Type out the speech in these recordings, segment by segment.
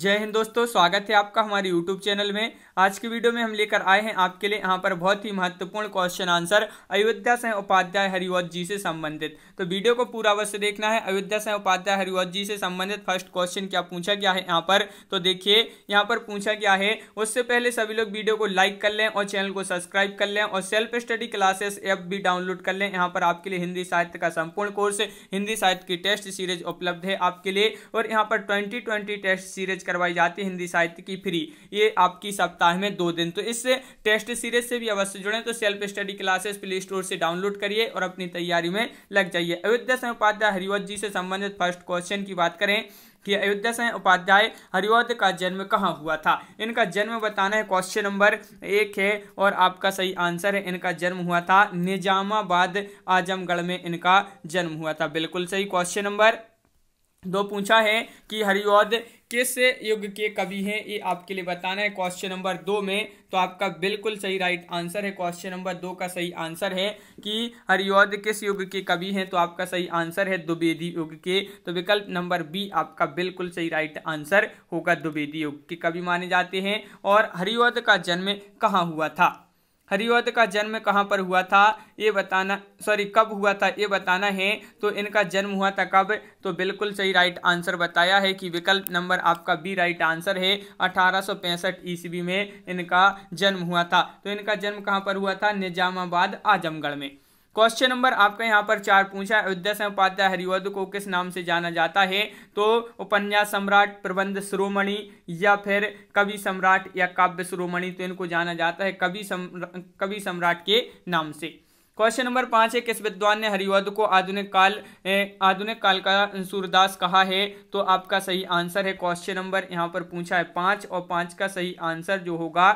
जय हिंद दोस्तों स्वागत है आपका हमारे YouTube चैनल में आज की वीडियो में हम लेकर आए हैं आपके लिए यहाँ पर बहुत ही महत्वपूर्ण क्वेश्चन आंसर अयोध्या से उपाध्याय हरिवत जी से संबंधित तो वीडियो को पूरा अवश्य देखना है अयोध्या से उपाध्याय हरिवत जी से संबंधित फर्स्ट क्वेश्चन क्या पूछा गया है यहाँ पर तो देखिए यहाँ पर पूछा गया है उससे पहले सभी लोग वीडियो को लाइक कर लें और चैनल को सब्सक्राइब कर लें और सेल्फ स्टडी क्लासेस ऐप भी डाउनलोड कर लें यहाँ पर आपके लिए हिंदी साहित्य का संपूर्ण कोर्स हिंदी साहित्य की टेस्ट सीरीज उपलब्ध है आपके लिए और यहाँ पर ट्वेंटी टेस्ट सीरीज सीरीज करवाई जाती है हिंदी साहित्य की फ्री ये आपकी सप्ताह में दो दिन तो इस टेस्ट सीरीज से भी अवश्य जुड़े तो self study classes play store से डाउनलोड करिए और अपनी तैयारी में लग जाइए अयोध्या से उपाध्याय हरिवत जी से संबंधित फर्स्ट क्वेश्चन की बात करें कि अयोध्या से उपाध्याय हरिवत का जन्म कहाँ हुआ था इनका जन्म बताना है क्वेश्चन नंबर एक है और आपका सही आंसर है इनका जन्म हुआ था निजामाबाद आजमगढ़ में इनका जन्म हुआ था बिल्कुल सही क्वेश्चन नंबर दो पूछा है कि हरिवद किस युग के कवि हैं ये आपके लिए बताना है क्वेश्चन नंबर दो में तो आपका बिल्कुल सही राइट आंसर है क्वेश्चन नंबर दो का सही आंसर है कि हरियोध किस युग के कवि हैं तो आपका सही आंसर है द्विवेदी युग के तो विकल्प नंबर बी आपका बिल्कुल सही राइट आंसर होगा द्विवेदी युग के कवि माने जाते हैं और हरियोध का जन्म कहाँ हुआ था हरिऔध का जन्म कहाँ पर हुआ था ये बताना सॉरी कब हुआ था ये बताना है तो इनका जन्म हुआ था कब तो बिल्कुल सही राइट आंसर बताया है कि विकल्प नंबर आपका बी राइट आंसर है अठारह ईस्वी में इनका जन्म हुआ था तो इनका जन्म कहाँ पर हुआ था निजामाबाद आजमगढ़ में क्वेश्चन नंबर आपका यहाँ पर चार पूछा है अयोध्या उपाध्याय हरिवध को किस नाम से जाना जाता है तो उपन्यास सम्राट प्रबंध श्रोमणि या फिर कवि सम्राट या काव्य श्रोमणि तो इनको जाना जाता है कवि कवि सम्राट के नाम से क्वेश्चन नंबर पाँच है किस विद्वान ने हरिवध को आधुनिक काल आधुनिक काल का सूरदास कहा है तो आपका सही आंसर है क्वेश्चन नंबर यहाँ पर पूछा है पाँच और पाँच का सही आंसर जो होगा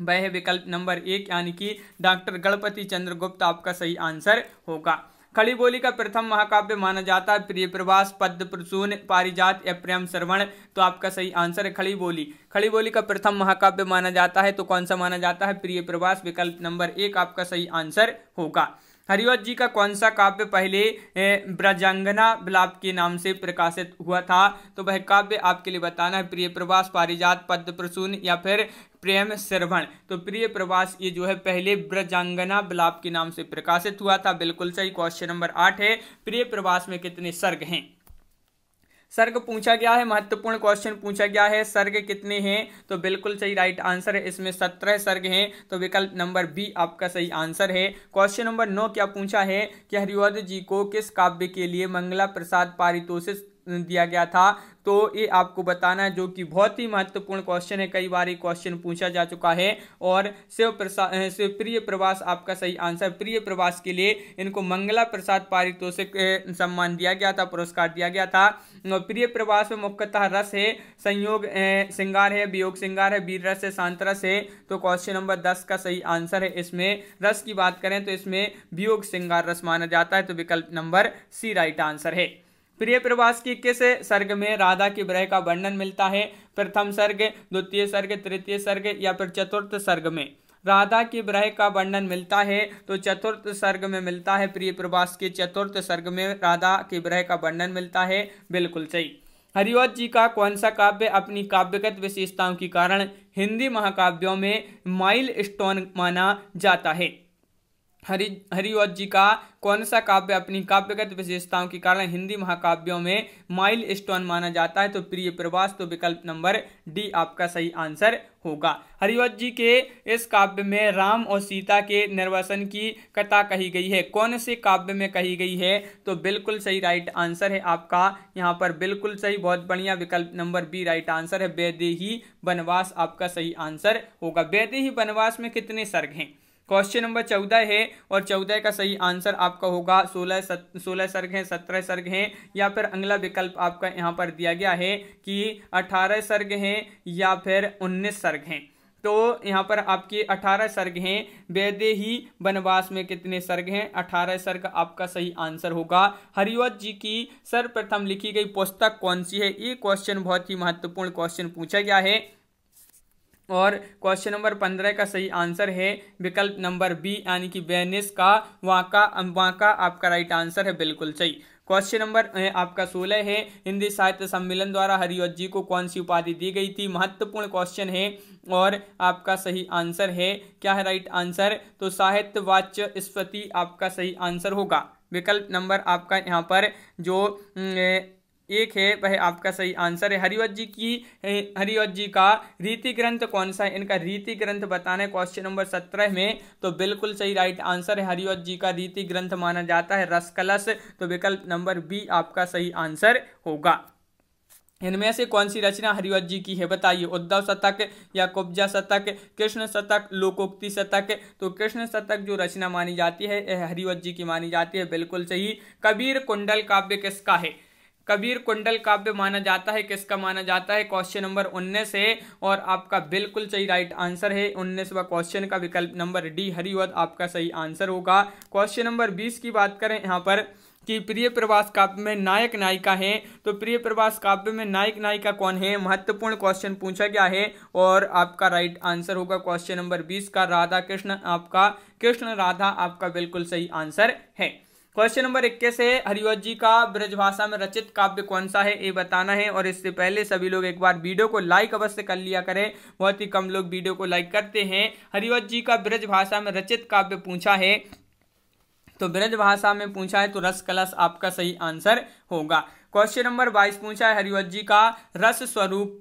वह विकल्प नंबर एक यानी कि डॉक्टर गणपति चंद्र गुप्त आपका सही आंसर होगा खड़ी बोली का प्रथम महाकाव्य माना जाता है प्रिय प्रवास पद प्रसून पारिजात या प्रेम श्रवण तो आपका सही आंसर है खड़ी बोली खड़ी बोली का प्रथम महाकाव्य माना जाता है तो कौन सा माना जाता है प्रिय प्रवास विकल्प नंबर एक आपका सही आंसर होगा हरिवत जी का कौन सा काव्य पहले ब्रजांगना बिलाप के नाम से प्रकाशित हुआ था तो वह काव्य आपके लिए बताना है प्रिय प्रवास पारिजात पद्म प्रसून या फिर प्रेम श्रवण तो प्रिय प्रवास ये जो है पहले ब्रजांगना बिलाप के नाम से प्रकाशित हुआ था बिल्कुल सही क्वेश्चन नंबर आठ है प्रिय प्रवास में कितने सर्ग हैं सर्ग पूछा गया है महत्वपूर्ण क्वेश्चन पूछा गया है सर्ग कितने हैं तो बिल्कुल सही राइट आंसर है इसमें सत्रह सर्ग हैं तो विकल्प नंबर बी आपका सही आंसर है क्वेश्चन नंबर नौ क्या पूछा है कि हरिवध जी को किस काव्य के लिए मंगला प्रसाद पारितोषित दिया गया था तो ये आपको बताना है जो कि बहुत ही महत्वपूर्ण क्वेश्चन है कई बार ये क्वेश्चन पूछा जा चुका है और शिव प्रसाद शिव प्रिय प्रवास आपका सही आंसर प्रिय प्रवास के लिए इनको मंगला प्रसाद पारितोषिक सम्मान दिया गया था पुरस्कार दिया गया था प्रिय प्रवास में मुख्यतः रस है संयोग श्रृंगार है वियोग श्रृंगार है वीर रस है शांत रस है तो क्वेश्चन नंबर दस का सही आंसर है इसमें रस की बात करें तो इसमें वियोग श्रृंगार रस माना जाता है तो विकल्प नंबर सी राइट आंसर है प्रिय प्रवास की किस सर्ग में राधा की ब्रह का वर्णन मिलता है प्रथम सर्ग द्वितीय सर्ग तृतीय सर्ग या फिर चतुर्थ सर्ग में राधा की ब्रह का वर्णन मिलता है तो चतुर्थ सर्ग में मिलता है प्रिय प्रवास के चतुर्थ सर्ग में राधा की ब्रह का वर्णन मिलता है बिल्कुल सही हरिवत जी का कौन सा काव्य अपनी काव्यगत विशेषताओं के कारण हिंदी महाकाव्यों में माइल स्टोन माना जाता है हरि हरिवत जी का कौन सा काव्य अपनी काव्यगत विशेषताओं के कारण हिंदी महाकाव्यों में माइल स्टोन माना जाता है तो प्रिय प्रवास तो विकल्प नंबर डी आपका सही आंसर होगा हरिवत जी के इस काव्य में राम और सीता के निर्वसन की कथा कही गई है कौन से काव्य में कही गई है तो बिल्कुल सही राइट आंसर है आपका यहाँ पर बिल्कुल सही बहुत बढ़िया विकल्प नंबर बी राइट आंसर है वैदेही वनवास आपका सही आंसर होगा वैदेही वनवास में कितने सर्ग हैं क्वेश्चन नंबर चौदह है और चौदह का सही आंसर आपका होगा सोलह सोलह सर्ग हैं सत्रह सर्ग हैं या फिर अगला विकल्प आपका यहाँ पर दिया गया है कि अठारह सर्ग हैं या फिर उन्नीस सर्ग हैं तो यहाँ पर आपके अठारह सर्ग हैं वैदे ही वनवास में कितने सर्ग हैं अठारह सर्ग आपका सही आंसर होगा हरिवत जी की सर्वप्रथम लिखी गई पुस्तक कौन सी है ये क्वेश्चन बहुत ही महत्वपूर्ण क्वेश्चन पूछा गया है और क्वेश्चन नंबर पंद्रह का सही आंसर है विकल्प नंबर बी यानी कि वेनिस का वाका वाका आपका राइट आंसर है बिल्कुल सही क्वेश्चन नंबर आपका सोलह है हिंदी साहित्य सम्मेलन द्वारा हरिवत जी को कौन सी उपाधि दी गई थी महत्वपूर्ण क्वेश्चन है और आपका सही आंसर है क्या है राइट आंसर तो साहित्य वाच्य स्पति आपका सही आंसर होगा विकल्प नंबर आपका यहाँ पर जो ए, एक है वह आपका सही आंसर है हरिवत जी की हरिवत जी का रीति ग्रंथ कौन सा है इनका रीति ग्रंथ बताना है क्वेश्चन नंबर सत्रह में तो बिल्कुल सही राइट आंसर है हरिवत जी का रीति ग्रंथ माना जाता है रसकलश तो विकल्प नंबर बी आपका सही आंसर होगा इनमें से कौन सी रचना हरिवत जी की है बताइए उद्धव शतक या कुब्जा शतक कृष्ण शतक लोकोक्ति शतक तो कृष्ण शतक जो रचना मानी जाती है हरिवत जी की मानी जाती है बिल्कुल सही कबीर कुंडल काव्य किसका है कबीर कुंडल काव्य माना जाता है किसका माना जाता है क्वेश्चन नंबर उन्नीस है और आपका बिल्कुल सही राइट आंसर है उन्नीसवा क्वेश्चन का विकल्प नंबर डी हरिवध आपका सही आंसर होगा क्वेश्चन नंबर बीस की बात करें यहाँ पर कि प्रिय प्रवास काव्य में नायक नायिका है तो प्रिय प्रवास काव्य में नायक नायिका कौन है महत्वपूर्ण क्वेश्चन पूछा गया है और आपका राइट आंसर होगा क्वेश्चन नंबर बीस का राधा कृष्ण आपका कृष्ण राधा आपका बिल्कुल सही आंसर है क्वेश्चन नंबर इक्कीस है हरिवत जी का ब्रजभाषा में रचित काव्य कौन सा है ये बताना है और इससे पहले सभी लोग एक बार वीडियो को लाइक अवश्य कर लिया करें बहुत ही कम लोग वीडियो को लाइक करते हैं हरिवत जी का ब्रजभाषा में रचित काव्य पूछा है तो ब्रज भाषा में पूछा है तो रस कलश आपका सही आंसर होगा क्वेश्चन नंबर बाईस पूछा है हरिवत जी का रस स्वरूप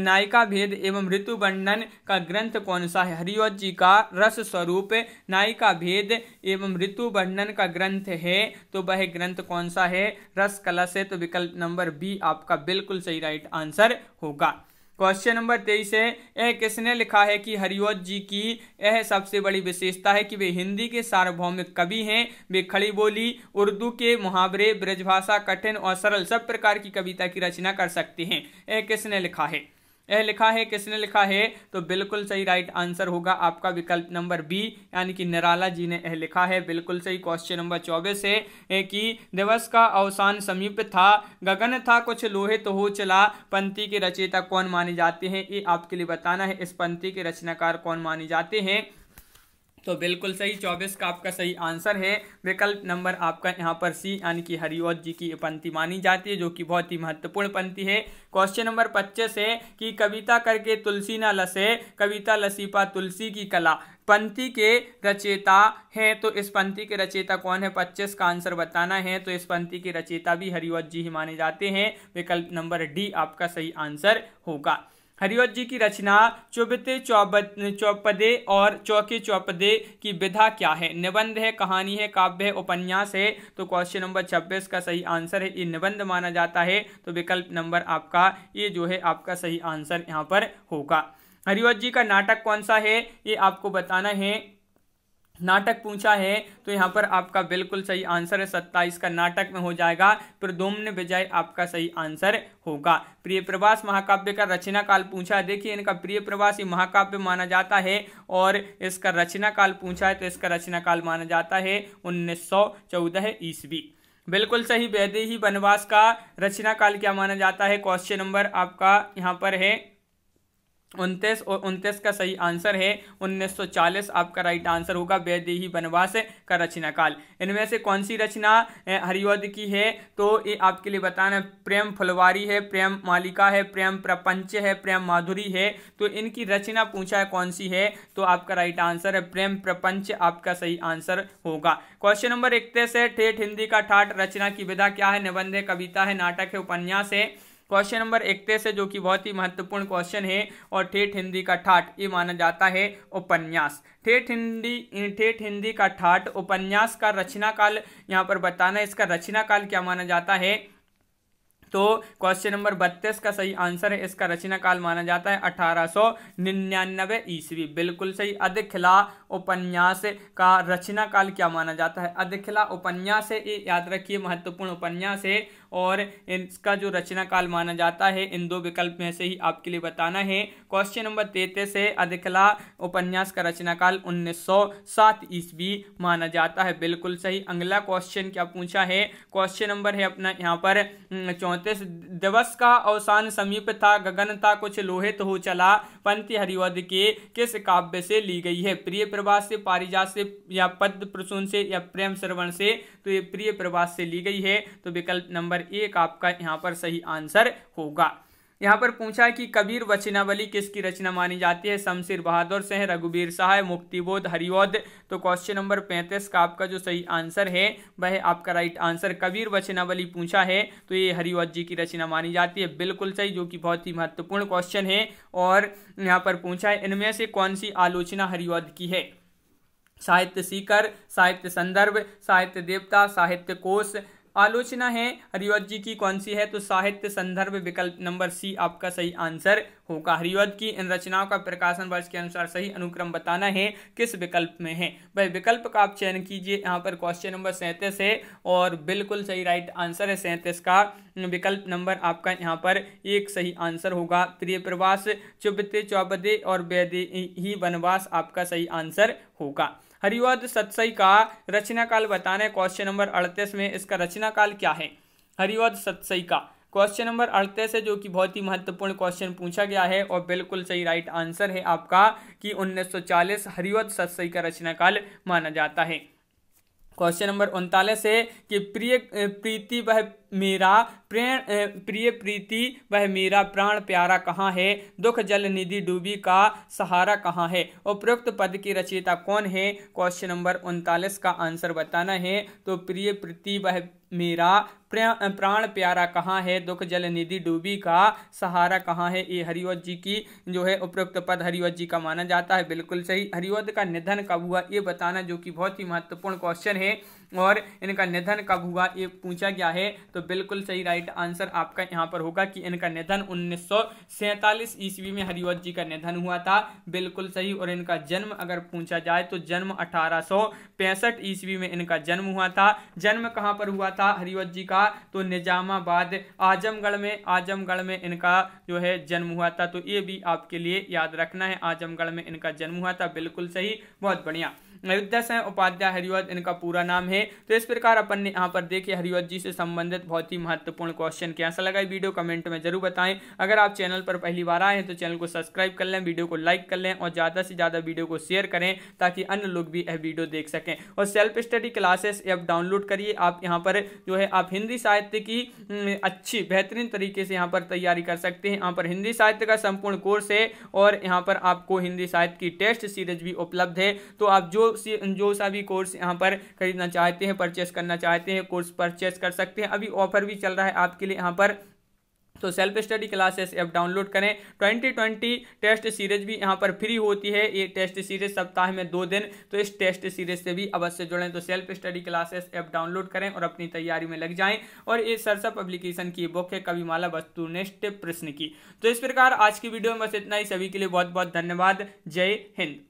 नायिका भेद एवं ऋतु वर्णन का ग्रंथ कौन सा है हरिवत जी का रस स्वरूप नायिका भेद एवं ऋतु वर्णन का ग्रंथ है तो वह ग्रंथ कौन सा है रस कलश है तो विकल्प नंबर बी आपका बिल्कुल सही राइट आंसर होगा क्वेश्चन नंबर तेईस है यह किसने लिखा है कि हरिवत जी की यह सबसे बड़ी विशेषता है कि वे हिंदी के सार्वभौमिक कवि हैं वे खड़ी बोली उर्दू के मुहावरे ब्रजभाषा कठिन और सरल सब प्रकार की कविता की रचना कर सकते हैं यह किसने लिखा है यह लिखा है किसने लिखा है तो बिल्कुल सही राइट आंसर होगा आपका विकल्प नंबर बी यानी कि निराला जी ने यह लिखा है बिल्कुल सही क्वेश्चन नंबर चौबीस है कि दिवस का अवसान समीप था गगन था कुछ लोहे तो हो चला पंथी के रचयिता कौन माने जाते हैं ये आपके लिए बताना है इस पंक्ति के रचनाकार कौन माने जाते हैं तो बिल्कुल सही चौबीस का आपका सही आंसर है विकल्प नंबर आपका यहाँ पर सी यानी कि हरिओत जी की पंक्ति मानी जाती है जो कि बहुत ही महत्वपूर्ण पंक्ति है क्वेश्चन नंबर पच्चीस है कि कविता करके तुलसी ना लसे कविता लसीपा तुलसी की कला पंक्ति के रचेता हैं तो इस पंक्ति के रचेता कौन है पच्चीस का आंसर बताना है तो इस पंक्ति के रचेता भी हरिओत जी ही माने जाते हैं विकल्प नंबर डी आपका सही आंसर होगा हरिवत जी की रचना चुबते चौब चौपदे और चौके चौपदे की विधा क्या है निबंध है कहानी है काव्य है उपन्यास है तो क्वेश्चन नंबर छब्बीस का सही आंसर है ये निबंध माना जाता है तो विकल्प नंबर आपका ये जो है आपका सही आंसर यहाँ पर होगा हरिवत जी का नाटक कौन सा है ये आपको बताना है नाटक पूछा है तो यहाँ पर आपका बिल्कुल सही आंसर है सत्ताईस का नाटक में हो जाएगा प्रदुम्न विजय आपका सही आंसर होगा प्रिय प्रवास महाकाव्य का रचना काल पूछा है देखिए इनका प्रिय प्रवास ये महाकाव्य माना जाता है और इसका रचना काल पूछा है तो इसका रचना काल माना जाता है उन्नीस सौ चौदह ईस्वी बिल्कुल सही वैदेही वनवास का रचना काल क्या माना जाता है क्वेश्चन नंबर आपका यहाँ पर है उनतीस और उनतीस का सही आंसर है 1940 आपका राइट आंसर होगा वैदेही वनवास का रचना काल इनमें से कौन सी रचना हरिवध की है तो ये आपके लिए बताना प्रेम फुलवारी है प्रेम मालिका है प्रेम प्रपंच है प्रेम माधुरी है तो इनकी रचना पूछा है कौन सी है तो आपका राइट आंसर है प्रेम प्रपंच आपका सही आंसर होगा क्वेश्चन नंबर इकतीस है ठेठ हिंदी का ठाठ रचना की विधा क्या है निबंध है कविता है नाटक है उपन्यास है क्वेश्चन नंबर इकतीस है जो कि बहुत ही महत्वपूर्ण क्वेश्चन है और ठेठ हिंदी का ठाठ ये माना जाता है उपन्यास ठेठ हिंदी ठेठ हिंदी का ठाठ उपन्यास का रचना काल यहाँ पर बताना है इसका रचना काल क्या माना जाता है तो क्वेश्चन नंबर बत्तीस का सही आंसर है इसका रचना काल माना जाता है अठारह सौ निन्यानवे ईस्वी बिल्कुल सही अधिखिला उपन्यास का रचना काल क्या माना जाता है अधिखिला उपन्यास है ये याद रखिए महत्वपूर्ण उपन्यास है और इसका जो रचना काल माना जाता है इन दो विकल्प में से ही आपके लिए बताना है क्वेश्चन नंबर तैतीस है अधिकला उपन्यास का रचना काल 1907 ईस्वी माना जाता है बिल्कुल सही अगला क्वेश्चन क्या पूछा है क्वेश्चन नंबर है अपना यहाँ पर चौंतीस चौतीस दिवस का अवसान समीप था गगन था कुछ लोहित तो हो चला पंत हरिवध के किस काव्य से ली गई है प्रिय प्रभास से पारिजात से या पद्म प्रसून से या प्रेम श्रवण से तो ये प्रिय प्रभास से ली गई है तो विकल्प नंबर एक आपका यहाँ पर सही आंसर होगा यहाँ पर पूछा है कि कबीर वचनावली किसकी रचना मानी जाती है शमशीर बहादुर से है शाह है मुक्तिबोध हरिओध तो क्वेश्चन नंबर पैंतीस का आपका जो सही आंसर है वह आपका राइट आंसर कबीर वचनावली पूछा है तो ये हरिओध जी की रचना मानी जाती है बिल्कुल सही जो कि बहुत ही महत्वपूर्ण क्वेश्चन है और यहाँ पर पूछा है इनमें से कौन सी आलोचना हरिओध की है साहित्य सीकर साहित्य संदर्भ साहित्य देवता साहित्य कोश आलोचना है हरिवत जी की कौन सी है तो साहित्य संदर्भ विकल्प नंबर सी आपका सही आंसर होगा हरिवत की इन रचनाओं का प्रकाशन वर्ष के अनुसार सही अनुक्रम बताना है किस विकल्प में है भाई विकल्प का आप चयन कीजिए यहाँ पर क्वेश्चन नंबर सैंतीस है और बिल्कुल सही राइट आंसर है सैंतीस का विकल्प नंबर आपका यहाँ पर एक सही आंसर होगा प्रिय प्रवास चुपते चौबदे और वैदे ही वनवास आपका सही आंसर होगा हरिवध सतसई का रचना काल बताना क्वेश्चन नंबर अड़तीस में इसका रचना काल क्या है हरिवध सतसई का क्वेश्चन नंबर अड़तीस है जो कि बहुत ही महत्वपूर्ण क्वेश्चन पूछा गया है और बिल्कुल सही राइट आंसर है आपका कि 1940 सौ हरिवध सत्सई का रचना काल माना जाता है क्वेश्चन नंबर उनतालीस है कि प्रिय प्रीति वह मेरा प्रेण प्रिय प्रीति वह मेरा प्राण प्यारा कहाँ है दुख जल निधि डूबी का सहारा कहाँ है उपरोक्त पद की रचयिता कौन है क्वेश्चन नंबर उनतालीस का आंसर बताना है तो प्रिय प्रीति वह मेरा प्राण प्यारा कहाँ है दुख जल निधि डूबी का सहारा कहाँ है ये हरिवत जी की जो है उपरोक्त पद हरिवत जी का माना जाता है बिल्कुल सही हरिवत का निधन कब हुआ ये बताना जो कि बहुत ही महत्वपूर्ण क्वेश्चन है और इनका निधन कब हुआ ये पूछा गया है तो बिल्कुल सही राइट आंसर आपका यहाँ पर होगा कि इनका निधन उन्नीस ईस्वी में हरिवत जी का निधन हुआ था बिल्कुल सही और इनका जन्म अगर पूछा जाए तो जन्म अठारह ईस्वी में इनका जन्म हुआ था जन्म कहाँ पर हुआ था हरिवत जी का तो निजामाबाद आजमगढ़ में आजमगढ़ में इनका जो है जन्म हुआ था तो ये भी आपके लिए याद रखना है आजमगढ़ में इनका जन्म हुआ था बिल्कुल सही बहुत बढ़िया अयोध्या सिंह उपाध्याय हरिवत इनका पूरा नाम है तो इस प्रकार अपन ने यहाँ पर देखे हरिवत जी से संबंधित बहुत ही महत्वपूर्ण क्वेश्चन कैसा लगा वीडियो कमेंट में जरूर बताएं अगर आप चैनल पर पहली बार आए हैं तो चैनल को सब्सक्राइब कर लें वीडियो को लाइक कर लें और ज़्यादा से ज़्यादा वीडियो को शेयर करें ताकि अन्य लोग भी यह वीडियो देख सकें और self study classes app download करिए आप यहाँ पर जो है आप हिंदी साहित्य की हम्म, अच्छी बेहतरीन तरीके से यहाँ पर तैयारी कर सकते हैं यहाँ पर हिंदी साहित्य का संपूर्ण कोर्स है और यहाँ पर आपको हिंदी साहित्य की टेस्ट सीरीज भी उपलब्ध है तो आप जो जो सा भी कोर्स यहाँ पर खरीदना चाहते हैं परचेस करना चाहते हैं कोर्स परचेस कर सकते हैं अभी ऑफर भी चल रहा है आपके लिए यहाँ पर तो self study classes app download करें 2020 टेस्ट सीरीज भी यहां पर फ्री होती है ये टेस्ट सीरीज सप्ताह में दो दिन तो इस टेस्ट सीरीज से भी अवश्य जुड़ें तो self study classes app download करें और अपनी तैयारी में लग जाएं और ये सरसा पब्लिकेशन की बुक है कवि माला वस्तु नेष्ट प्रश्न की तो इस प्रकार आज की वीडियो में बस इतना ही सभी के लिए बहुत बहुत धन्यवाद जय हिंद